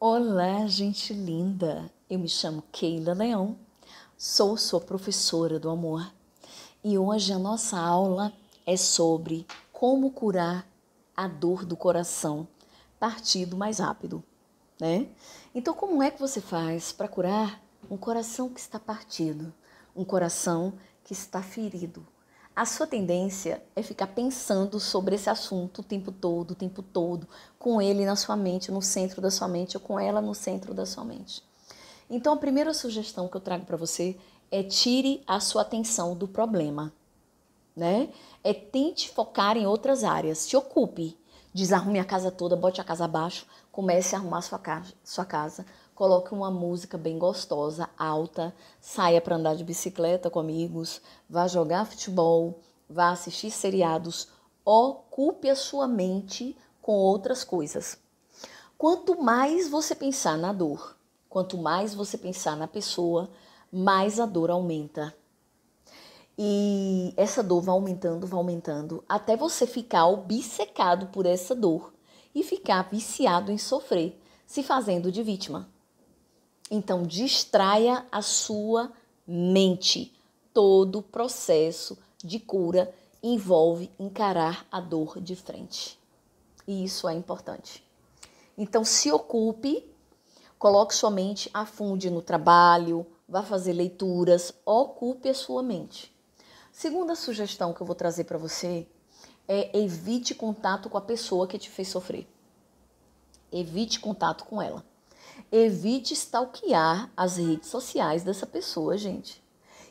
Olá, gente linda! Eu me chamo Keila Leão, sou sua professora do amor e hoje a nossa aula é sobre como curar a dor do coração partido mais rápido, né? Então, como é que você faz para curar um coração que está partido, um coração que está ferido, a sua tendência é ficar pensando sobre esse assunto o tempo todo, o tempo todo, com ele na sua mente, no centro da sua mente, ou com ela no centro da sua mente. Então, a primeira sugestão que eu trago para você é tire a sua atenção do problema, né? É tente focar em outras áreas, se ocupe. Desarrume a casa toda, bote a casa abaixo, comece a arrumar sua casa, sua casa coloque uma música bem gostosa, alta, saia para andar de bicicleta com amigos, vá jogar futebol, vá assistir seriados, ocupe a sua mente com outras coisas. Quanto mais você pensar na dor, quanto mais você pensar na pessoa, mais a dor aumenta. E essa dor vai aumentando, vai aumentando, até você ficar obcecado por essa dor e ficar viciado em sofrer, se fazendo de vítima. Então, distraia a sua mente. Todo processo de cura envolve encarar a dor de frente. E isso é importante. Então, se ocupe, coloque sua mente, afunde no trabalho, vá fazer leituras, ocupe a sua mente. Segunda sugestão que eu vou trazer para você é evite contato com a pessoa que te fez sofrer. Evite contato com ela. Evite stalkear as redes sociais dessa pessoa, gente.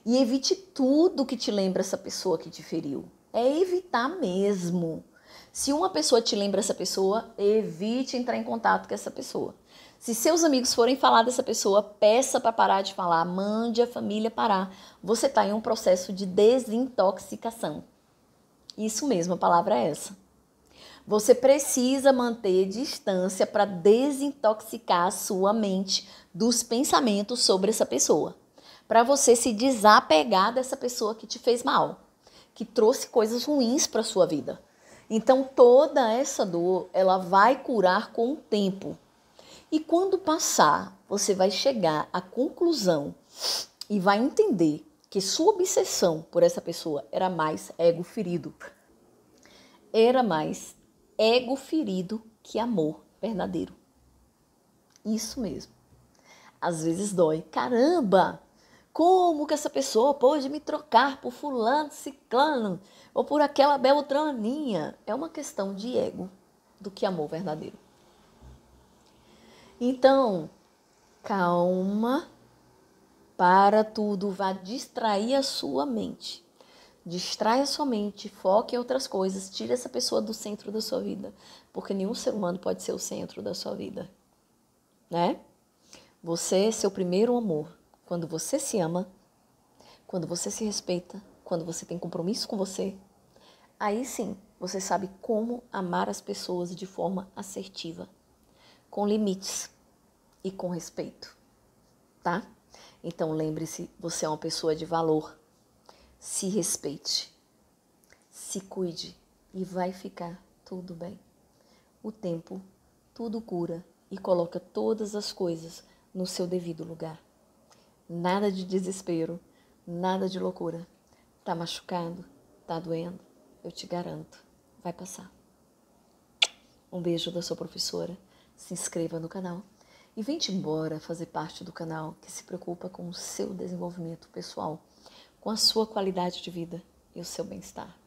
E evite tudo que te lembra essa pessoa que te feriu. É evitar mesmo. Se uma pessoa te lembra essa pessoa, evite entrar em contato com essa pessoa. Se seus amigos forem falar dessa pessoa, peça para parar de falar, mande a família parar. Você está em um processo de desintoxicação. Isso mesmo, a palavra é essa. Você precisa manter distância para desintoxicar a sua mente dos pensamentos sobre essa pessoa, para você se desapegar dessa pessoa que te fez mal, que trouxe coisas ruins para sua vida. Então toda essa dor, ela vai curar com o tempo. E quando passar, você vai chegar à conclusão e vai entender que sua obsessão por essa pessoa era mais ego ferido. Era mais ego ferido que amor verdadeiro. Isso mesmo. Às vezes dói. Caramba! Como que essa pessoa pode me trocar por fulano, ciclano ou por aquela beltraninha? É uma questão de ego do que amor verdadeiro. Então, calma para tudo, vá distrair a sua mente. Distraia sua mente, foque em outras coisas, tire essa pessoa do centro da sua vida, porque nenhum ser humano pode ser o centro da sua vida, né? Você é seu primeiro amor. Quando você se ama, quando você se respeita, quando você tem compromisso com você, aí sim você sabe como amar as pessoas de forma assertiva, com limites e com respeito, tá? Então lembre-se, você é uma pessoa de valor se respeite, se cuide e vai ficar tudo bem. O tempo tudo cura e coloca todas as coisas no seu devido lugar. Nada de desespero, nada de loucura. Tá machucado, tá doendo, eu te garanto, vai passar. Um beijo da sua professora. Se inscreva no canal e vem embora fazer parte do canal que se preocupa com o seu desenvolvimento pessoal com a sua qualidade de vida e o seu bem-estar.